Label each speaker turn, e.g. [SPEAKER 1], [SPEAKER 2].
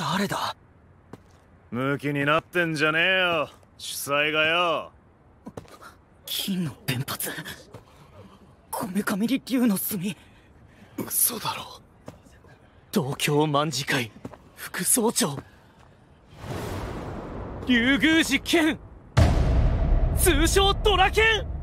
[SPEAKER 1] 誰だムキになってんじゃねえよ主催がよ
[SPEAKER 2] 金の弁髪こめかみり竜の墨嘘だろ東京卍会副総長
[SPEAKER 3] 竜宮寺剣通称ドラケン